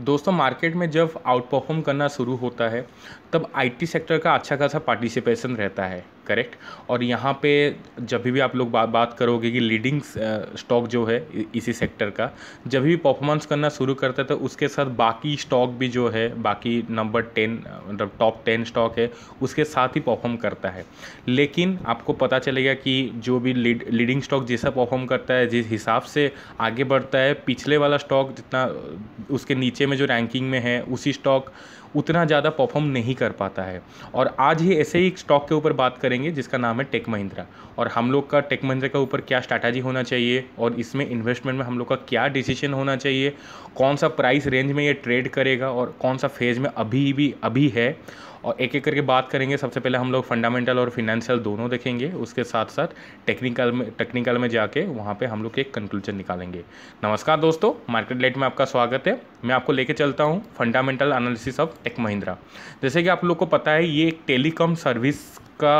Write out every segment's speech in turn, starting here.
दोस्तों मार्केट में जब आउट परफॉर्म करना शुरू होता है तब आईटी सेक्टर का अच्छा खासा पार्टिसिपेशन रहता है करेक्ट और यहाँ पे जब भी आप लोग बा, बात करोगे कि लीडिंग स्टॉक जो है इसी सेक्टर का जब भी परफॉर्मेंस करना शुरू करता है तो उसके साथ बाकी स्टॉक भी जो है बाकी नंबर टेन मतलब टॉप टेन स्टॉक है उसके साथ ही परफॉर्म करता है लेकिन आपको पता चलेगा कि जो भी लीड लीडिंग स्टॉक जैसा परफॉर्म करता है जिस हिसाब से आगे बढ़ता है पिछले वाला स्टॉक जितना उसके नीचे में जो रैंकिंग में है उसी स्टॉक उतना ज़्यादा परफॉर्म नहीं कर पाता है और आज ही ऐसे ही एक स्टॉक के ऊपर बात करेंगे जिसका नाम है टेक महिंद्रा और हम लोग का टेक महिंद्रा के ऊपर क्या स्ट्रैटेजी होना चाहिए और इसमें इन्वेस्टमेंट में हम लोग का क्या डिसीजन होना चाहिए कौन सा प्राइस रेंज में ये ट्रेड करेगा और कौन सा फेज़ में अभी भी अभी है और एक एक करके बात करेंगे सबसे पहले हम लोग फंडामेंटल और फिनेंशियल दोनों देखेंगे उसके साथ साथ टेक्निकल में टेक्निकल में जाके वहाँ पे हम लोग एक कंक्लूजन निकालेंगे नमस्कार दोस्तों मार्केट लेट में आपका स्वागत है मैं आपको लेके चलता हूँ fundamental analysis of tech Mahindra जैसे कि आप लोग को पता है ये एक टेलीकॉम सर्विस का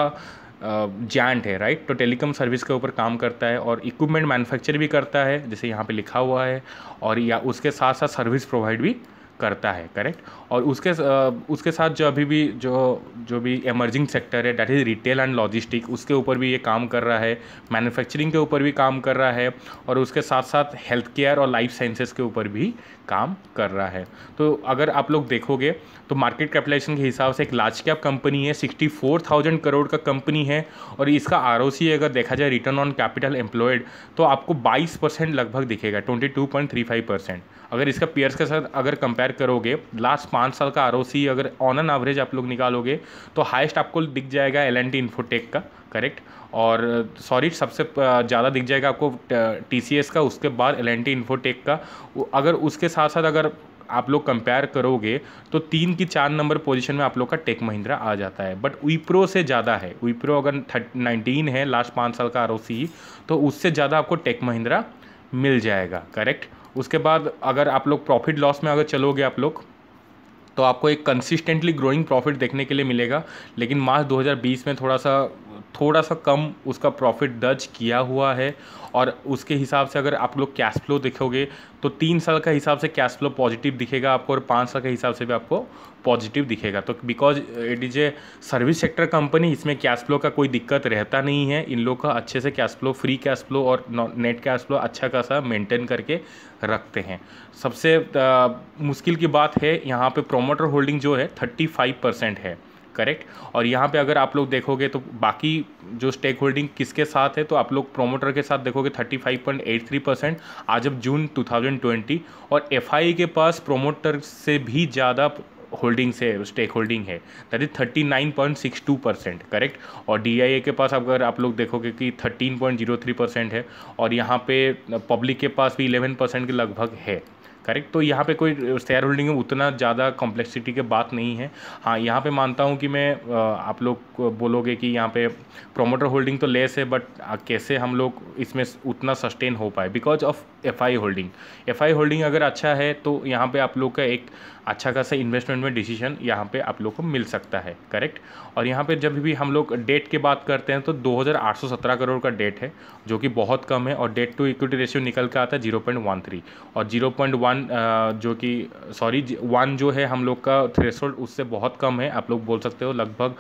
जैंट है राइट तो टेलीकॉम सर्विस के ऊपर काम करता है और इक्विपमेंट मैन्युफैक्चर भी करता है जैसे यहाँ पे लिखा हुआ है और या उसके साथ साथ सर्विस प्रोवाइड भी करता है करेक्ट और उसके उसके साथ जो अभी भी जो जो भी एमर्जिंग सेक्टर है that is retail and logistic उसके ऊपर भी ये काम कर रहा है मैन्युफैक्चरिंग के ऊपर भी काम कर रहा है और उसके साथ साथ हेल्थ केयर और लाइफ साइंसेस के ऊपर भी काम कर रहा है तो अगर आप लोग देखोगे तो मार्केट कैपिटलाइजेशन के हिसाब से एक लार्ज कैप कंपनी है सिक्सटी फोर थाउजेंड करोड़ का कंपनी है और इसका आर अगर देखा जाए रिटर्न ऑन कैपिटल एम्प्लॉयड तो आपको बाईस परसेंट लगभग दिखेगा twenty two point three five percent अगर इसका पेयर्स के साथ अगर कंपेयर कंपेयर करोगे लास्ट पाँच साल का आर अगर ऑन एन एवरेज आप लोग निकालोगे तो हाइस्ट आपको दिख जाएगा एल एंड इन्फोटेक का करेक्ट और सॉरी सबसे ज़्यादा दिख जाएगा आपको टी का उसके बाद एल एंड इन्फोटेक का अगर उसके साथ साथ अगर आप लोग कंपेयर करोगे तो तीन की चार नंबर पोजीशन में आप लोग का टेक महिंद्रा आ जाता है बट विप्रो से ज़्यादा है विप्रो अगर थर्ट नाइनटीन है लास्ट पाँच साल का आर तो उससे ज़्यादा आपको टेक महिंद्रा मिल जाएगा करेक्ट उसके बाद अगर आप लोग प्रॉफिट लॉस में अगर चलोगे आप लोग तो आपको एक कंसिस्टेंटली ग्रोइंग प्रॉफिट देखने के लिए मिलेगा लेकिन मार्च 2020 में थोड़ा सा थोड़ा सा कम उसका प्रॉफिट दर्ज किया हुआ है और उसके हिसाब से अगर आप लोग कैश फ्लो देखोगे तो तीन साल का हिसाब से कैश फ्लो पॉजिटिव दिखेगा आपको और पाँच साल के हिसाब से भी आपको पॉजिटिव दिखेगा तो because it is a service sector company इसमें कैश फ्लो का कोई दिक्कत रहता नहीं है इन लोग का अच्छे से cash flow free cash flow और नेट कैश फ्लो अच्छा खासा मेंटेन करके रखते हैं सबसे आ, मुश्किल की बात है यहाँ पे प्रोमोटर होल्डिंग जो है थर्टी फाइव परसेंट है करेक्ट और यहाँ पे अगर आप लोग देखोगे तो बाकी जो स्टेक होल्डिंग किसके साथ है तो आप लोग प्रोमोटर के साथ देखोगे 35.83 परसेंट आज अब जून 2020 और एफ के पास प्रोमोटर से भी ज़्यादा होल्डिंग्स है स्टेक होल्डिंग है that is thirty nine point six two percent correct और डी के पास अगर आप लोग देखोगे कि thirteen point zero three percent है और यहाँ पे पब्लिक के पास भी इलेवन परसेंट के लगभग है करेक्ट तो यहाँ पे कोई शेयर होल्डिंग में उतना ज़्यादा कॉम्प्लेक्सिटी के बात नहीं है हाँ यहाँ पे मानता हूँ कि मैं आप लोग बोलोगे कि यहाँ पे प्रोमोटर होल्डिंग तो लेस है बट कैसे हम लोग इसमें उतना सस्टेन हो पाए because of F I holding F I holding अगर अच्छा है तो यहाँ पे आप लोग का एक अच्छा खासा इन्वेस्टमेंट में डिसीजन यहाँ पे आप लोग को मिल सकता है करेक्ट और यहाँ पे जब भी हम लोग डेट की बात करते हैं तो 2817 करोड़ का डेट है जो कि बहुत कम है और डेट टू इक्विटी रेशियो निकल कर आता है जीरो और जीरो वन uh, जो कि सॉरी वन जो है हम लोग का थ्रेशोल्ड उससे बहुत कम है आप लोग बोल सकते हो लगभग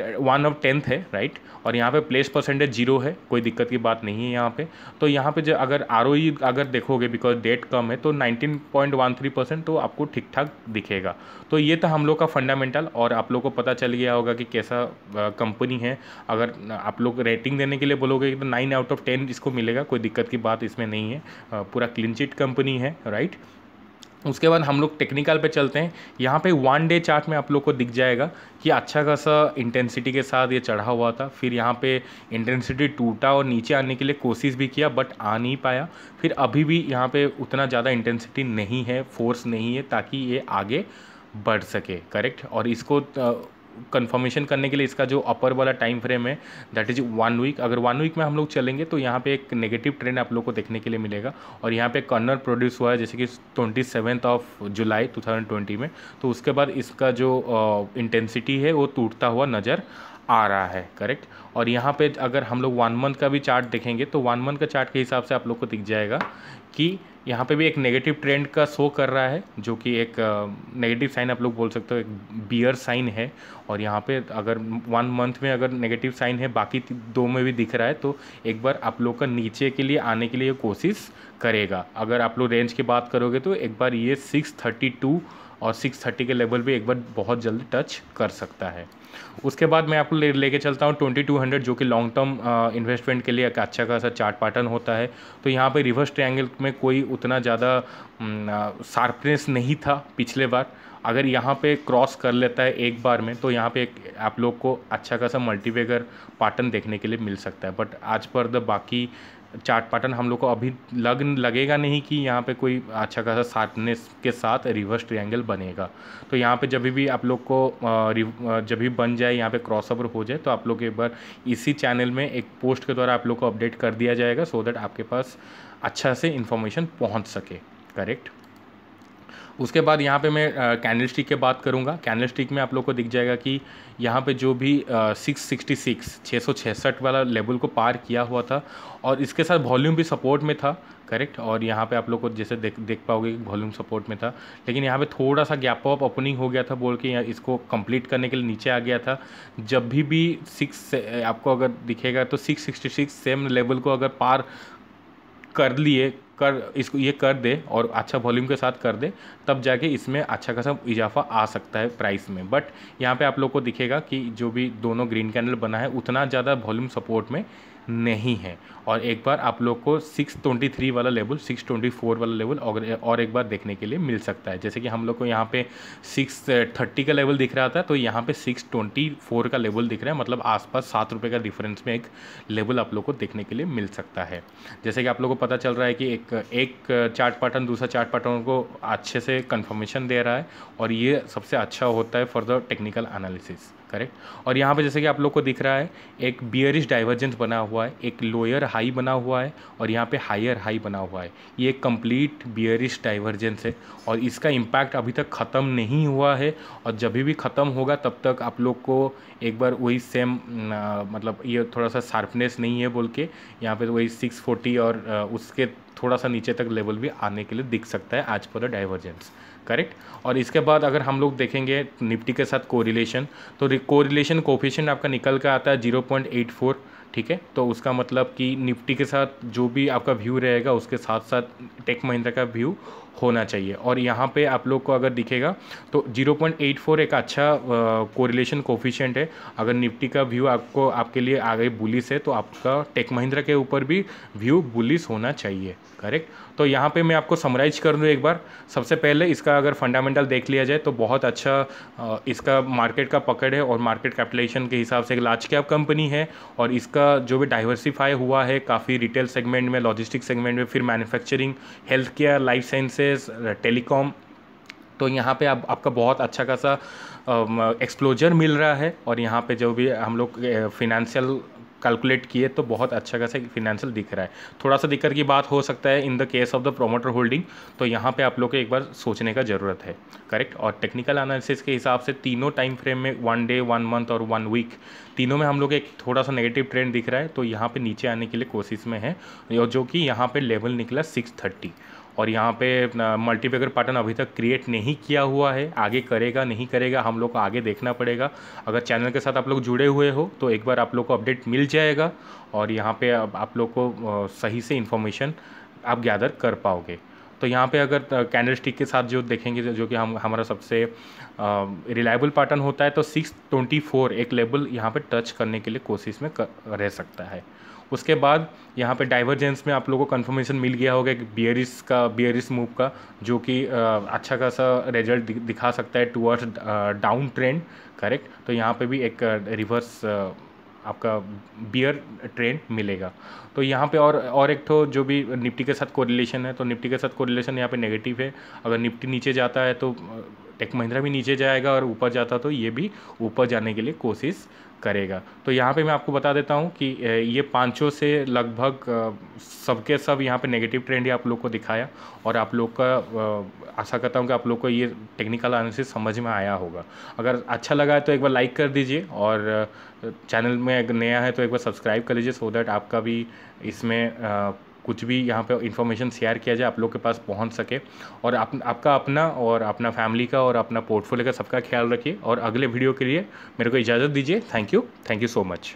वन ऑफ टेंथ है राइट और यहाँ पे प्लेस परसेंटेज जीरो है कोई दिक्कत की बात नहीं है यहाँ पे तो यहाँ पे जो अगर आर e अगर देखोगे बिकॉज डेट कम है तो nineteen point one three percent तो आपको ठीक ठाक दिखेगा तो ये था हम लोग का फंडामेंटल और आप लोग को पता चल गया होगा कि कैसा कंपनी है अगर आप लोग रेटिंग देने के लिए बोलोगे तो नाइन आउट ऑफ टेन इसको मिलेगा कोई दिक्कत की बात इसमें नहीं है पूरा क्लिनचिट कंपनी है राइट उसके बाद हम लोग टेक्निकल पे चलते हैं यहाँ पे वन डे चार्ट में आप लोग को दिख जाएगा कि अच्छा खासा इंटेंसिटी के साथ ये चढ़ा हुआ था फिर यहाँ पे इंटेंसिटी टूटा और नीचे आने के लिए कोशिश भी किया बट आ नहीं पाया फिर अभी भी यहाँ पे उतना ज़्यादा इंटेंसिटी नहीं है फोर्स नहीं है ताकि ये आगे बढ़ सके करेक्ट और इसको कंफर्मेशन करने के लिए इसका जो अपर वाला टाइम फ्रेम है दैट इज वन वीक अगर वन वीक में हम लोग चलेंगे तो यहाँ पे एक नेगेटिव ट्रेंड आप लोग को देखने के लिए मिलेगा और यहाँ पे कर्नर प्रोड्यूस हुआ है जैसे कि twenty seventh of July two thousand twenty में तो उसके बाद इसका जो इंटेंसिटी है वो टूटता हुआ नज़र आ रहा है करेक्ट और यहाँ पे अगर हम लोग वन मंथ का भी चार्ट देखेंगे तो वन मंथ का चार्ट के हिसाब से आप लोग को दिख जाएगा कि यहाँ पे भी एक नेगेटिव ट्रेंड का शो कर रहा है जो कि एक नेगेटिव साइन आप लोग बोल सकते हो एक बियर साइन है और यहाँ पे अगर वन मंथ में अगर नेगेटिव साइन है बाकी दो में भी दिख रहा है तो एक बार आप लोग का नीचे के लिए आने के लिए कोशिश करेगा अगर आप लोग रेंज की बात करोगे तो एक बार ये सिक्स थर्टी टू और 630 के लेवल भी एक बार बहुत जल्द टच कर सकता है उसके बाद मैं आपको ले लेके चलता हूँ 2200 जो कि लॉन्ग टर्म इन्वेस्टमेंट के लिए एक अच्छा खासा चार्ट पैटर्न होता है तो यहाँ पे रिवर्स ट्रायंगल में कोई उतना ज़्यादा शार्पनेस नहीं था पिछले बार अगर यहाँ पे क्रॉस कर लेता है एक बार में तो यहाँ पे एक आप लोग को अच्छा खासा मल्टीवेगर पैटर्न देखने के लिए मिल सकता है बट आज पर द बाकी चाट पाटन हम लोग को अभी लग लगेगा नहीं कि यहाँ पे कोई अच्छा खासा साटनेस के साथ रिवर्स ट्रायंगल बनेगा तो यहाँ पे जब भी आप लोग को जब भी बन जाए यहाँ पे क्रॉस ओवर हो जाए तो आप लोग एक बार इसी चैनल में एक पोस्ट के द्वारा आप लोग को अपडेट कर दिया जाएगा सो so दैट आपके पास अच्छा से इन्फॉर्मेशन पहुँच सके करेक्ट उसके बाद यहाँ पे मैं कैंडल स्टिक के बात करूँगा कैंडल स्टिक में आप लोग को दिख जाएगा कि यहाँ पे जो भी सिक्स सिक्सटी सिक्स छः सौ छसठ वाला लेवल को पार किया हुआ था और इसके साथ वॉल्यूम भी सपोर्ट में था करेक्ट और यहाँ पे आप लोग को जैसे देख देख पाओगे कि वॉल्यूम सपोर्ट में था लेकिन यहाँ पे थोड़ा सा गैप ऑफ ओपनिंग हो गया था बोल के यहाँ इसको कंप्लीट करने के लिए नीचे आ गया था जब भी भी सिक्स आपको अगर दिखेगा तो six sixty six same level को अगर पार कर लिए कर इसको ये कर दे और अच्छा वॉल्यूम के साथ कर दे तब जाके इसमें अच्छा खासा इजाफा आ सकता है प्राइस में बट यहाँ पे आप लोग को दिखेगा कि जो भी दोनों ग्रीन कैंडल बना है उतना ज़्यादा वॉल्यूम सपोर्ट में नहीं है और एक बार आप लोग को 623 वाला लेवल 624 वाला लेवल और एक बार देखने के लिए मिल सकता है जैसे कि हम लोग को यहाँ पे 630 का लेवल दिख रहा था तो यहाँ पे 624 का लेवल दिख रहा है मतलब आसपास सात रुपये का डिफरेंस में एक लेवल आप लोग को देखने के लिए मिल सकता है जैसे कि आप लोग को पता चल रहा है कि एक एक चार्ट पैटर्न दूसरा चार्ट पैटर्न को अच्छे से कन्फर्मेशन दे रहा है और ये सबसे अच्छा होता है for the technical analysis correct और यहाँ पे जैसे कि आप लोग को दिख रहा है एक बियरिश डाइवर्जेंस बना हुआ है एक लोअर हाई बना हुआ है और यहाँ पे हायर हाई बना हुआ है ये एक कंप्लीट बियरिश डाइवर्जेंस है और इसका इम्पैक्ट अभी तक ख़त्म नहीं हुआ है और जब भी ख़त्म होगा तब तक आप लोग को एक बार वही सेम मतलब ये थोड़ा सा शार्पनेस नहीं है बोल के यहाँ पर वही सिक्स और उसके थोड़ा सा नीचे तक लेवल भी आने के लिए दिख सकता है आज पर डाइवर्जेंस करेक्ट और इसके बाद अगर हम लोग देखेंगे निफ्टी के साथ कोरिलेशन तो कोरिलेशन कोफिशियंट आपका निकल के आता है जीरो पॉइंट एट फोर ठीक है तो उसका मतलब कि निफ्टी के साथ जो भी आपका व्यू रहेगा उसके साथ साथ टेक महिंद्रा का व्यू होना चाहिए और यहाँ पे आप लोग को अगर दिखेगा तो 0.84 एक अच्छा कोरिलेशन कोफिशेंट है अगर निफ्टी का व्यू आपको आपके लिए आ गई बुलिस है तो आपका टेक महिंद्रा के ऊपर भी व्यू बुलिस होना चाहिए करेक्ट तो यहाँ पे मैं आपको समराइज कर दूँ एक बार सबसे पहले इसका अगर फंडामेंटल देख लिया जाए तो बहुत अच्छा इसका मार्केट का पकड़ है और मार्केट कैपिटलेशन के हिसाब से एक लार्ज कैप कंपनी है और इसका जो भी डाइवर्सिफाई हुआ है काफ़ी रिटेल सेगमेंट में लॉजिस्टिक सेगमेंट में फिर manufacturing health care life sciences services telecom uh, तो यहाँ पे आप आपका बहुत अच्छा खासा एक्सप्लोजर um, मिल रहा है और यहाँ पे जो भी हम लोग फिनेंशियल uh, कैलकुलेट किए तो बहुत अच्छा खासा फिनेंशियल दिख रहा है थोड़ा सा दिक्कत की बात हो सकता है in the case of the promoter holding तो यहाँ पे आप लोग को एक बार सोचने का ज़रूरत है करेक्ट और टेक्निकल एनालिसिस के हिसाब से तीनों टाइम फ्रेम में वन डे वन मंथ और वन वीक तीनों में हम लोग एक थोड़ा सा नेगेटिव ट्रेंड दिख रहा है तो यहाँ पर नीचे आने के लिए कोशिश में है जो कि यहाँ पर लेवल निकला सिक्स थर्टी और यहाँ पे मल्टीपेगर पैटर्न अभी तक क्रिएट नहीं किया हुआ है आगे करेगा नहीं करेगा हम लोग को आगे देखना पड़ेगा अगर चैनल के साथ आप लोग जुड़े हुए हो तो एक बार आप लोग को अपडेट मिल जाएगा और यहाँ पे आप लोग को सही से इन्फॉर्मेशन आप गैदर कर पाओगे तो यहाँ पे अगर कैंडल स्टिक के साथ जो देखेंगे जो कि हम हमारा सबसे रिलायबल पैटर्न होता है तो सिक्स ट्वेंटी फोर एक लेवल यहाँ पे टच करने के लिए कोशिश में कर, रह सकता है उसके बाद यहाँ पे डाइवर्जेंस में आप लोगों को कंफर्मेशन मिल गया होगा कि बियरिस का बियरिस मूव का जो कि अच्छा खासा रिजल्ट दिखा सकता है टूअर्ड्स डाउन ट्रेंड करेक्ट तो यहाँ पे भी एक रिवर्स आपका बियर ट्रेंड मिलेगा तो यहाँ पे और और एक तो जो भी निफ्टी के साथ कोरिलेशन है तो निफ्टी के साथ कोरिलेशन यहाँ पे नेगेटिव है अगर निफ्टी नीचे जाता है तो टेक महिंद्रा भी नीचे जाएगा और ऊपर जाता तो ये भी ऊपर जाने के लिए कोशिश करेगा तो यहाँ पे मैं आपको बता देता हूँ कि ये पाँचों से लगभग सबके सब यहाँ पे नेगेटिव ट्रेंड ही आप लोग को दिखाया और आप लोग का आशा करता हूँ कि आप लोग को ये टेक्निकल एनालिसिस समझ में आया होगा अगर अच्छा लगा है तो एक बार लाइक कर दीजिए और चैनल में नया है तो एक बार सब्सक्राइब कर लीजिए सो दैट आपका भी इसमें कुछ भी यहाँ पे इन्फॉर्मेशन शेयर किया जाए आप लोग के पास पहुँच सके और आप, आपका अपना और अपना फैमिली का और अपना पोर्टफोलियो का सबका ख्याल रखिए और अगले वीडियो के लिए मेरे को इजाज़त दीजिए thank you thank you so much